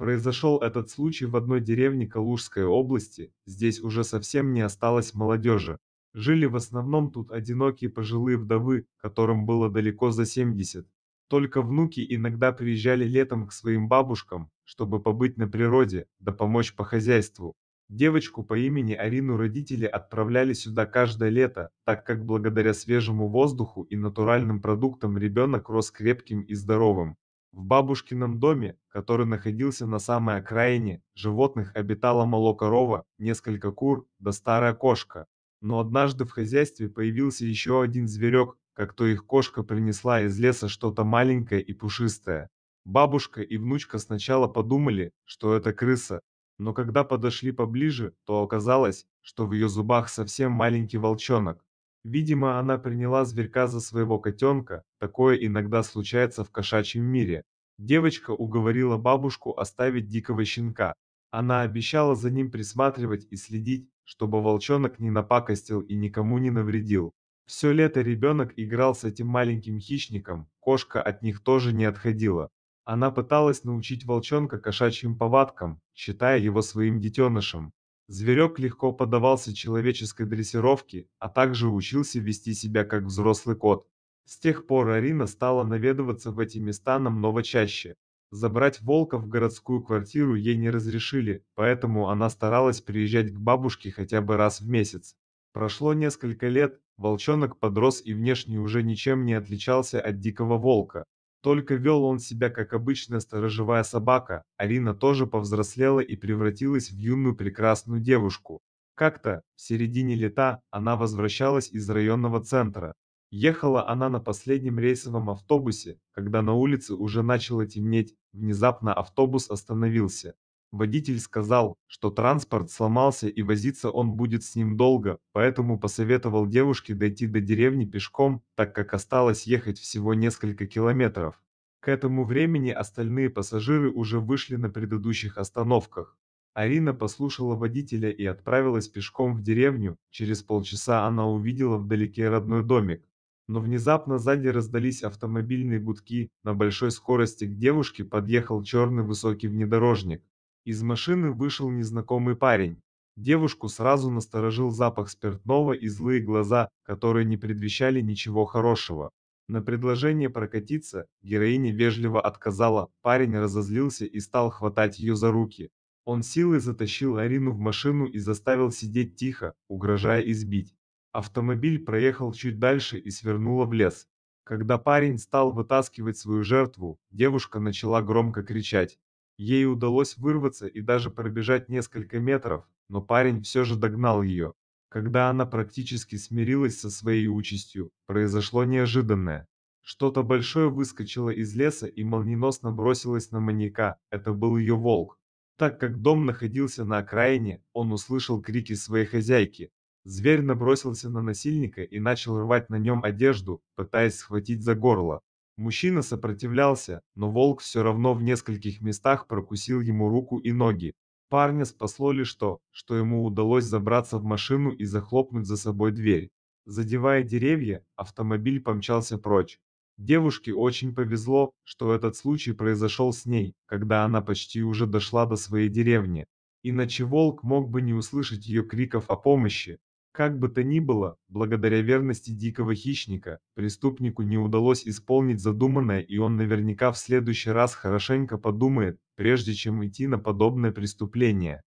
Произошел этот случай в одной деревне Калужской области, здесь уже совсем не осталось молодежи. Жили в основном тут одинокие пожилые вдовы, которым было далеко за 70. Только внуки иногда приезжали летом к своим бабушкам, чтобы побыть на природе, да помочь по хозяйству. Девочку по имени Арину родители отправляли сюда каждое лето, так как благодаря свежему воздуху и натуральным продуктам ребенок рос крепким и здоровым. В бабушкином доме, который находился на самой окраине, животных обитала корова, несколько кур да старая кошка. Но однажды в хозяйстве появился еще один зверек, как то их кошка принесла из леса что-то маленькое и пушистое. Бабушка и внучка сначала подумали, что это крыса, но когда подошли поближе, то оказалось, что в ее зубах совсем маленький волчонок. Видимо, она приняла зверька за своего котенка, такое иногда случается в кошачьем мире. Девочка уговорила бабушку оставить дикого щенка. Она обещала за ним присматривать и следить, чтобы волчонок не напакостил и никому не навредил. Все лето ребенок играл с этим маленьким хищником, кошка от них тоже не отходила. Она пыталась научить волчонка кошачьим повадкам, считая его своим детенышем. Зверек легко поддавался человеческой дрессировке, а также учился вести себя как взрослый кот. С тех пор Арина стала наведываться в эти места намного чаще. Забрать волка в городскую квартиру ей не разрешили, поэтому она старалась приезжать к бабушке хотя бы раз в месяц. Прошло несколько лет, волчонок подрос и внешне уже ничем не отличался от дикого волка. Только вел он себя, как обычная сторожевая собака, Алина тоже повзрослела и превратилась в юную прекрасную девушку. Как-то в середине лета она возвращалась из районного центра. Ехала она на последнем рейсовом автобусе, когда на улице уже начало темнеть, внезапно автобус остановился. Водитель сказал, что транспорт сломался и возиться он будет с ним долго, поэтому посоветовал девушке дойти до деревни пешком, так как осталось ехать всего несколько километров. К этому времени остальные пассажиры уже вышли на предыдущих остановках. Арина послушала водителя и отправилась пешком в деревню. Через полчаса она увидела вдалеке родной домик. Но внезапно сзади раздались автомобильные гудки. На большой скорости к девушке подъехал черный высокий внедорожник. Из машины вышел незнакомый парень. Девушку сразу насторожил запах спиртного и злые глаза, которые не предвещали ничего хорошего. На предложение прокатиться героиня вежливо отказала, парень разозлился и стал хватать ее за руки. Он силой затащил Арину в машину и заставил сидеть тихо, угрожая избить. Автомобиль проехал чуть дальше и свернула в лес. Когда парень стал вытаскивать свою жертву, девушка начала громко кричать. Ей удалось вырваться и даже пробежать несколько метров, но парень все же догнал ее. Когда она практически смирилась со своей участью, произошло неожиданное. Что-то большое выскочило из леса и молниеносно бросилось на маньяка. Это был ее волк. Так как дом находился на окраине, он услышал крики своей хозяйки. Зверь набросился на насильника и начал рвать на нем одежду, пытаясь схватить за горло. Мужчина сопротивлялся, но волк все равно в нескольких местах прокусил ему руку и ноги. Парня спасло лишь то, что ему удалось забраться в машину и захлопнуть за собой дверь. Задевая деревья, автомобиль помчался прочь. Девушке очень повезло, что этот случай произошел с ней, когда она почти уже дошла до своей деревни. Иначе волк мог бы не услышать ее криков о помощи, как бы то ни было, благодаря верности дикого хищника, преступнику не удалось исполнить задуманное и он наверняка в следующий раз хорошенько подумает, прежде чем идти на подобное преступление.